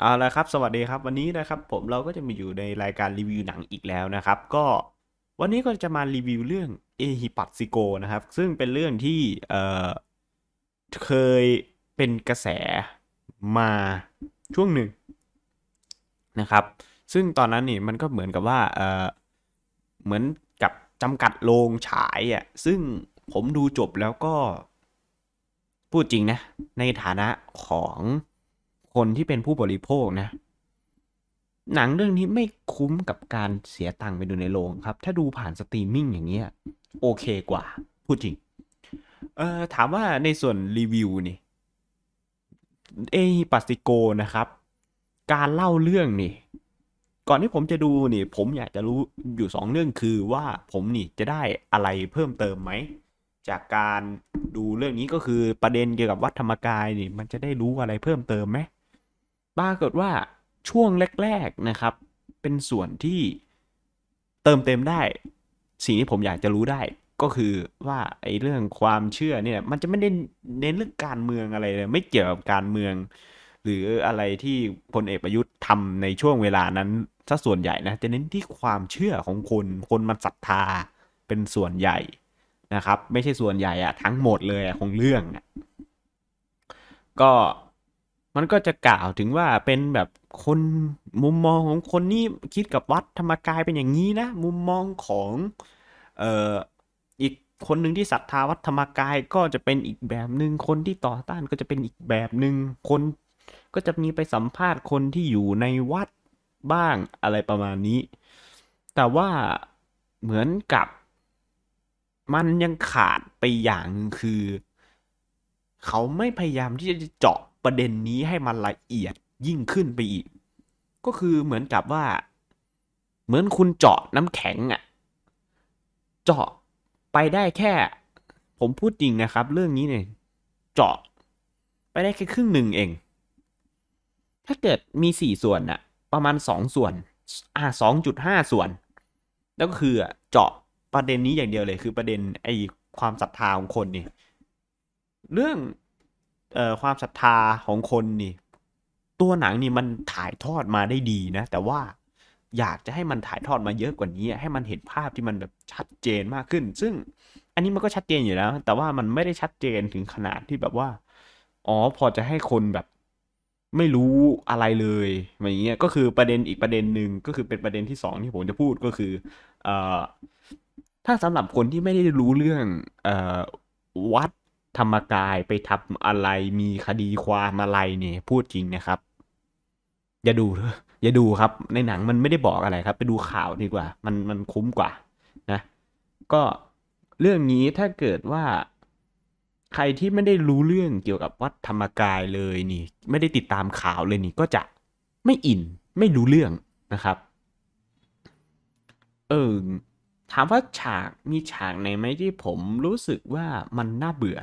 เอาละครับสวัสดีครับวันนี้นะครับผมเราก็จะมาอยู่ในรายการรีวิวหนังอีกแล้วนะครับ ก็วันนี้ก็จะมารีวิวเรื่องเอฮิปัตซิโกนะครับ ซึ่งเป็นเรื่องที่เเคยเป็นกระแสมาช่วงหนึ่งนะครับ ซึ่งตอนนั้นนี่มันก็เหมือนกับว่าเออเหมือนกับจำกัดโรงฉายอ่ะซึ่งผมดูจบแล้วก็ พูดจริงนะในฐานะของคนที่เป็นผู้บริโภคนะ หนังเรื่องนี้ไม่คุ้มกับการเสียตังค์ไปดูในโรงครับ ถ้าดูผ่านสตรีมมิ่งอย่างเงี้ยโอเคกว่า พูดจริง เอ่อ ถามว่าในส่วนรีวิวนี่ เอปัสติโกนะครับ การเล่าเรื่องนี่ ก่อนที่ผมจะดูนี่ผมอยากจะรู้อยู่สองเรื่องคือว่าผมนี่จะได้อะไรเพิ่มเติมไหม จากการดูเรื่องนี้ก็คือประเด็นเกี่ยวกับวัดธรรมกายนี่มันจะได้รู้อะไรเพิ่มเติมไหมปรากฏว่าช่วงแรก ๆนะครับเป็นส่วนที่เติมเต็มได้ สิ่งที่ผมอยากจะรู้ได้ ก็คือว่าไอ้เรื่องความเชื่อเนี่ยมันจะไม่ได้เน้นเรื่องการเมืองอะไรเลย ไม่เกี่ยวกับการเมือง หรืออะไรที่พลเอกประยุทธ์ทำในช่วงเวลานั้น ซะส่วนใหญ่นะจะเน้นที่ความเชื่อของคนคนมันศรัทธาเป็นส่วนใหญ่นะครับ ไม่ใช่ส่วนใหญ่อะทั้งหมดเลยอะของเรื่องก็มันก็จะกล่าวถึงว่าเป็นแบบคนมุมมองของคนนี้คิดกับวัดธรรมกายเป็นอย่างนี้นะ มุมมองของเอ่ออีกคนหนึ่งที่ศรัทธาวัดธรรมกายก็จะเป็นอีกแบบหนึ่งคนที่ต่อต้านก็จะเป็นอีกแบบหนึ่งคน ก็จะมีไปสัมภาษณ์คนที่อยู่ในวัดบ้างอะไรประมาณนี้ แต่ว่าเหมือนกับมันยังขาดไปอย่างคือ เขาไม่พยายามที่จะเจาะประเด็นนี้ให้มันละเอียดยิ่งขึ้นไปอีก ก็คือเหมือนกับว่า เหมือนคุณเจาะน้ำแข็งอะเจาะ ไปได้แค่ ผมพูดจริงนะครับเรื่องนี้เนี่ยเจาะ ไปได้แค่ครึ่งหนึ่งเอง ถ้าเกิดมีสี่ส่วนอะประมาณสองส่วนอ่าสองจุดห้าส่วน แล้วก็คือเจาะประเด็นนี้อย่างเดียวเลยคือประเด็นไอความศรัทธาของคนนี่เรื่องเอ่อความศรัทธาของคนนี่ ตัวหนังนี่มันถ่ายทอดมาได้ดีนะ แต่ว่าอยากจะให้มันถ่ายทอดมาเยอะกว่านี้ให้มันเห็นภาพที่มันแบบชัดเจนมากขึ้น ซึ่งอันนี้มันก็ชัดเจนอยู่แล้วแต่ว่ามันไม่ได้ชัดเจนถึงขนาดที่แบบว่า อ๋อพอจะให้คนแบบไม่รู้อะไรเลยอย่างเงี้ยก็คือประเด็นอีกประเด็นหนึ่งก็คือเป็นประเด็นที่สองที่ผมจะพูดก็คือเอ่อถ้าสำหรับคนที่ไม่ได้รู้เรื่องเอ่อวัดธรรมกายไปทบอะไรมีคดีความอะไรเนี่ยพูดจริงนะครับ อย่าดูอย่าดูครับ ในหนังมันไม่ได้บอกอะไรครับ ไปดูข่าวดีกว่ามันมันคุ้มกว่า นะ ก็เรื่องนี้ถ้าเกิดว่า ใครที่ไม่ได้รู้เรื่องเกี่ยวกับวัดธรรมกายเลยนี่ ไม่ได้ติดตามข่าวเลยนี่ ก็จะไม่อินไม่รู้เรื่องนะครับ เออถามว่าฉากมีฉากไหนไหมที่ผมรู้สึกว่ามันน่าเบื่อ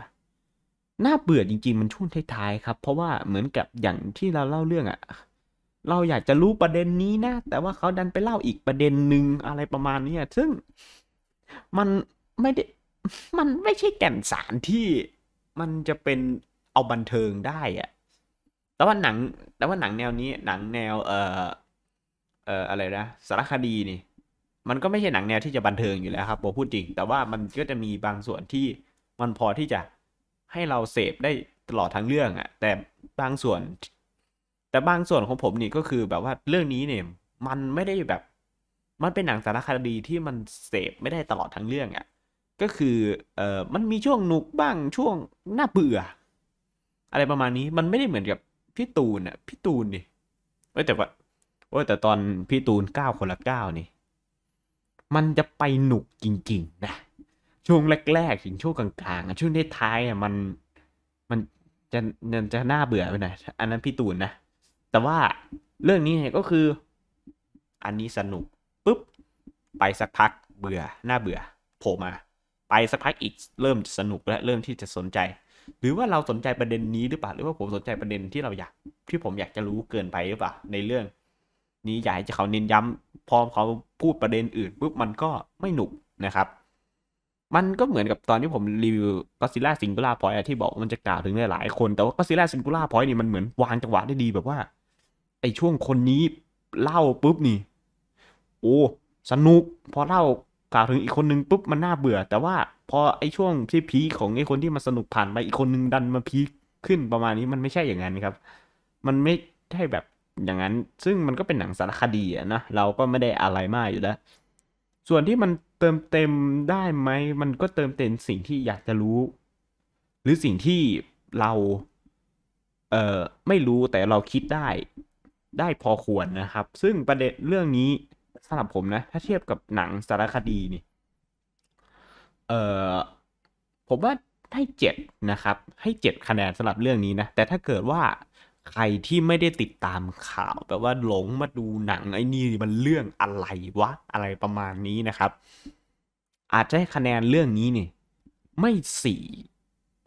น่าเบื่อจริงๆมันช่วงท้ายๆครับ เพราะว่าเหมือนกับอย่างที่เราเล่าเรื่องอะเราอยากจะรู้ประเด็นนี้นะแต่ว่าเขาดันไปเล่าอีกประเด็นหนึ่งอะไรประมาณนี้ซึ่งมันไม่ได้มันไม่ใช่แก่นสารที่มันจะเป็นเอาบันเทิงได้อะแต่ว่าหนัง แต่ว่าหนังแนวนี้หนังแนวเอ่อเอ่ออะไรนะสารคดีนี่มันก็ไม่ใช่หนังแนวที่จะบันเทิงอยู่แล้วครับผมพูดจริง แต่ว่ามันก็จะมีบางส่วนที่มันพอที่จะให้เราเสพได้ตลอดทั้งเรื่องอะ่ะแต่บางส่วน แต่บางส่วนของผมนี่ก็คือแบบว่าเรื่องนี้เนี่ยมันไม่ได้แบบ มันเป็นหนังสารคดีที่มันเสพไม่ได้ตลอดทั้งเรื่องอะ่ะก็คือเออมันมีช่วงหนุกบ้างช่วงน่าเบื่อ อะไรประมาณนี้มันไม่ได้เหมือนกับพี่ตูนอะ่ะพี่ตูนดิเอ้แต่ว่าโอ้แต่ตอนพี่ตูนเก้าคนละเก้านี่ มันจะไปหนุกจริง ๆ นะช่วงแรก ๆ ถึงช่วงกลางๆช่วงท้ายๆมันมันจะจะน่าเบื่อไปหน่อย อันนั้นพี่ตูนนะ แต่ว่าเรื่องนี้เนี่ยก็คือ อันนี้สนุกปุ๊บไปสักพักเบื่อหน้าเบื่อโผล่มา ไปสักพักอีกเริ่มสนุกและเริ่มที่จะสนใจ หรือว่าเราสนใจประเด็นนี้หรือเปล่า หรือว่าผมสนใจประเด็นที่เราอยากที่ผมอยากจะรู้เกินไปหรือเปล่า ในเรื่อง นี้อยากให้เขาเน้นย้ำพอเขาพูดประเด็นอื่นปุ๊บมันก็ไม่หนุกนะครับมันก็เหมือนกับตอนที่ผมรีวิวก็ซิล่าซิงคูล่าพอยที่บอกมันจะกล่าวถึงหลายๆคนแต่ว่าก็ซิล่าซิงคูล่าพอยนี่มันเหมือนวางจังหวะได้ดีแบบว่า ไอ้ช่วงคนนี้เล่าปุ๊บนี่โอ้สนุกพอเล่ากล่าวถึงอีกคนนึงปุ๊บมันน่าเบื่อ แต่ว่าพอไอ้ช่วงที่พีของไอ้คนที่มาสนุกผ่านไปอีกคนนึงดันมาพีขึ้นประมาณนี้มันไม่ใช่อย่างนั้นครับ มันไม่ใช่แบบอย่างนั้น ซึ่งมันก็เป็นหนังสารคดีอะนะเราก็ไม่ได้อะไรมากอยู่แล้วส่วนที่มันเติมเต็มได้ไหมมันก็เติมเต็มสิ่งที่อยากจะรู้ หรือสิ่งที่เราเอ่อไม่รู้แต่เราคิดได้ได้พอควรนะครับ ซึ่งประเด็นเรื่องนี้สำหรับผมนะถ้าเทียบกับหนังสารคดีนี่เอ่อผมว่าให้เจ็ดนะครับ ให้เจ็ดคะแนนสำหรับเรื่องนี้นะแต่ถ้าเกิดว่าใครที่ไม่ได้ติดตามข่าวแบบว่าหลงมาดูหนังไอ้นี่มันเรื่องอะไรวะอะไรประมาณนี้นะครับ อาจจะให้คะแนนเรื่องนี้เนี่ยไม่สี่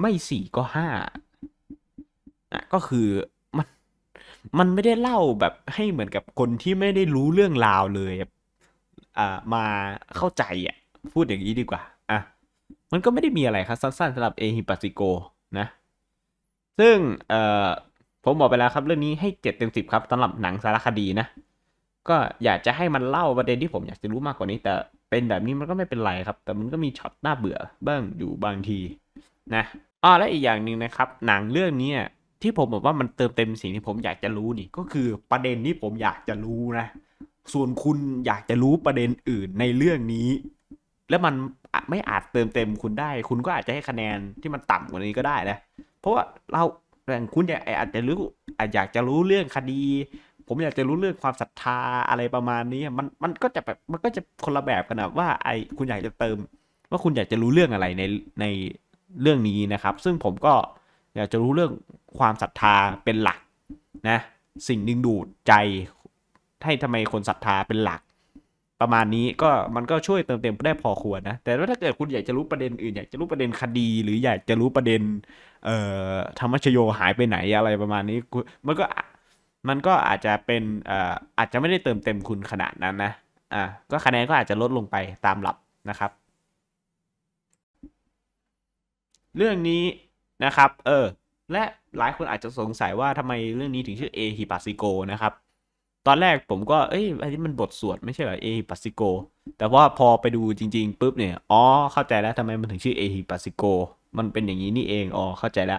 ไม่สี่ก็ห้าอ่ะก็คือมันมันไม่ได้เล่าแบบให้เหมือนกับคนที่ไม่ได้รู้เรื่องราวเลยอ่ามาเข้าใจอ่ะพูดอย่างนี้ดีกว่าอ่ะ มันก็ไม่ได้มีอะไรครับสั้นๆสำหรับเอฮิปัสิโกนะ ซึ่งเอ่อผมบอกไปแล้วครับเรื่องนี้ให้เจ็ดเต็มสิบครับสำหรับหนังสารคดีนะ ก็อยากจะให้มันเล่าประเด็นที่ผมอยากจะรู้มากกว่านี้แต่เป็นแบบนี้มันก็ไม่เป็นไรครับ แต่มันก็มีช็อตน่าเบื่อบ้างอยู่บางทีนะอ้อและอีกอย่างหนึ่งนะครับ หนังเรื่องนี้ที่ผมบอกว่ามันเติมเต็มสิ่งที่ผมอยากจะรู้นี่ ก็คือประเด็นที่ผมอยากจะรู้นะ ส่วนคุณอยากจะรู้ประเด็นอื่นในเรื่องนี้ แล้วมันไม่อาจเติมเต็มคุณได้ คุณก็อาจจะให้คะแนนที่มันต่ำกว่านี้ก็ได้นะเพราะว่าเราเรื่องคุณอยากอาจจะรู้อยากจะรู้เรื่องคดี ผมอยากจะรู้เรื่องความศรัทธาอะไรประมาณนี้มันมันก็จะแบบมันก็จะคนละแบบกันนะว่าไอคุณอยากจะเติม ว่าคุณอยากจะรู้เรื่องอะไรในในเรื่องนี้นะครับ ซึ่งผมก็อยากจะรู้เรื่องความศรัทธาเป็นหลักนะสิ่งดึงดูดใจให้ทำไมคนศรัทธาเป็นหลักประมาณนี้ก็มันก็ช่วยเติมเต็มได้พอควรนะแต่ว่าถ้าเกิดคุณอยากจะรู้ประเด็นอื่นอยากจะรู้ประเด็นคดี หรืออยากจะรู้ประเด็นเอ่อธรรมชโยหายไปไหนอะไรประมาณนี้มันก็มันก็อาจจะเป็นเอ่ออาจจะไม่ได้เติมเต็มคุณขนาดนั้นนะอ่ะก็คะแนนก็อาจจะลดลงไปตามหลับนะครับ เรื่องนี้นะครับเออและหลายคนอาจจะสงสัยว่าทำไมเรื่องนี้ถึงชื่อเอฮิปาซิโกนะครับตอนแรกผมก็ เอ้ยอันนี้มันบทสวดไม่ใช่เหรอ เอฮิปัสซิโก แต่ว่าพอไปดูจริงๆ ปุ๊บเนี่ย อ๋อ เข้าใจแล้วทำไมมันถึงชื่อเอฮิปัสซิโก มันเป็นอย่างนี้นี่เอง อ๋อ เข้าใจแล้ว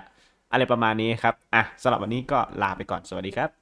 อะไรประมาณนี้ครับ อ่ะสำหรับวันนี้ก็ลาไปก่อน สวัสดีครับ